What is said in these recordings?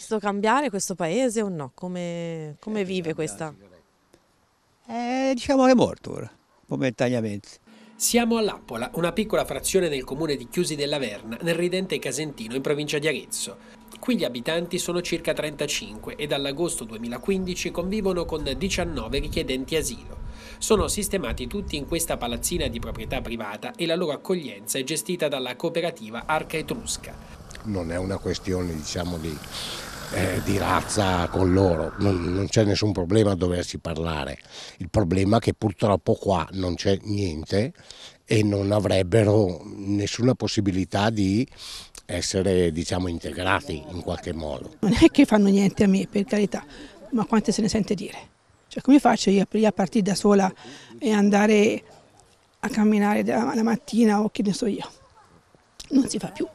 visto cambiare questo paese o no? Come, come certo, vive questa? Eh, diciamo che è morto ora, momentaneamente. Siamo all'Appola, una piccola frazione del comune di Chiusi della Verna, nel ridente Casentino, in provincia di Arezzo. Qui gli abitanti sono circa 35 e dall'agosto 2015 convivono con 19 richiedenti asilo. Sono sistemati tutti in questa palazzina di proprietà privata e la loro accoglienza è gestita dalla cooperativa Arca Etrusca. Non è una questione diciamo, di eh, di razza con loro, non, non c'è nessun problema a doversi parlare. Il problema è che purtroppo qua non c'è niente e non avrebbero nessuna possibilità di essere diciamo integrati in qualche modo. Non è che fanno niente a me, per carità, ma quante se ne sente dire? Cioè come faccio io a partire da sola e andare a camminare la mattina o che ne so io? non si fa più.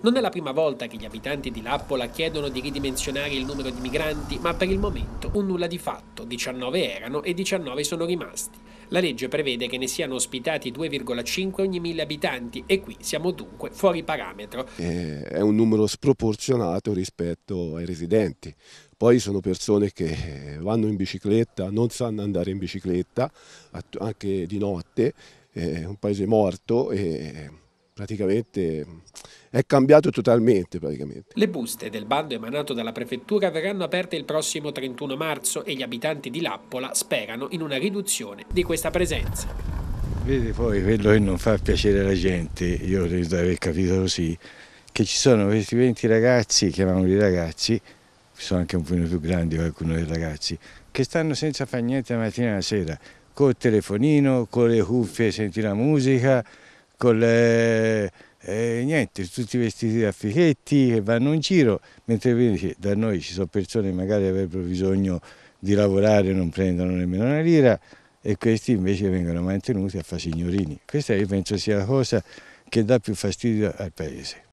Non è la prima volta che gli abitanti di Lappola chiedono di ridimensionare il numero di migranti, ma per il momento un nulla di fatto, 19 erano e 19 sono rimasti. La legge prevede che ne siano ospitati 2,5 ogni 1000 abitanti e qui siamo dunque fuori parametro. Eh, è un numero sproporzionato rispetto ai residenti. Poi sono persone che vanno in bicicletta, non sanno andare in bicicletta, anche di notte, è eh, un paese morto e praticamente è cambiato totalmente. Praticamente. Le buste del bando emanato dalla prefettura verranno aperte il prossimo 31 marzo e gli abitanti di Lappola sperano in una riduzione di questa presenza. Vede poi quello che non fa piacere alla gente, io credo di aver capito così, che ci sono questi 20 ragazzi, chiamiamoli ragazzi, sono anche un po' più grandi qualcuno dei ragazzi, che stanno senza fare niente la mattina e la sera, col telefonino, con le cuffie, senti la musica, piccole, e niente, tutti vestiti a fichetti che vanno in giro, mentre vedi da noi ci sono persone che magari avrebbero bisogno di lavorare, e non prendono nemmeno una lira e questi invece vengono mantenuti a fa signorini. Questa io penso sia la cosa che dà più fastidio al paese.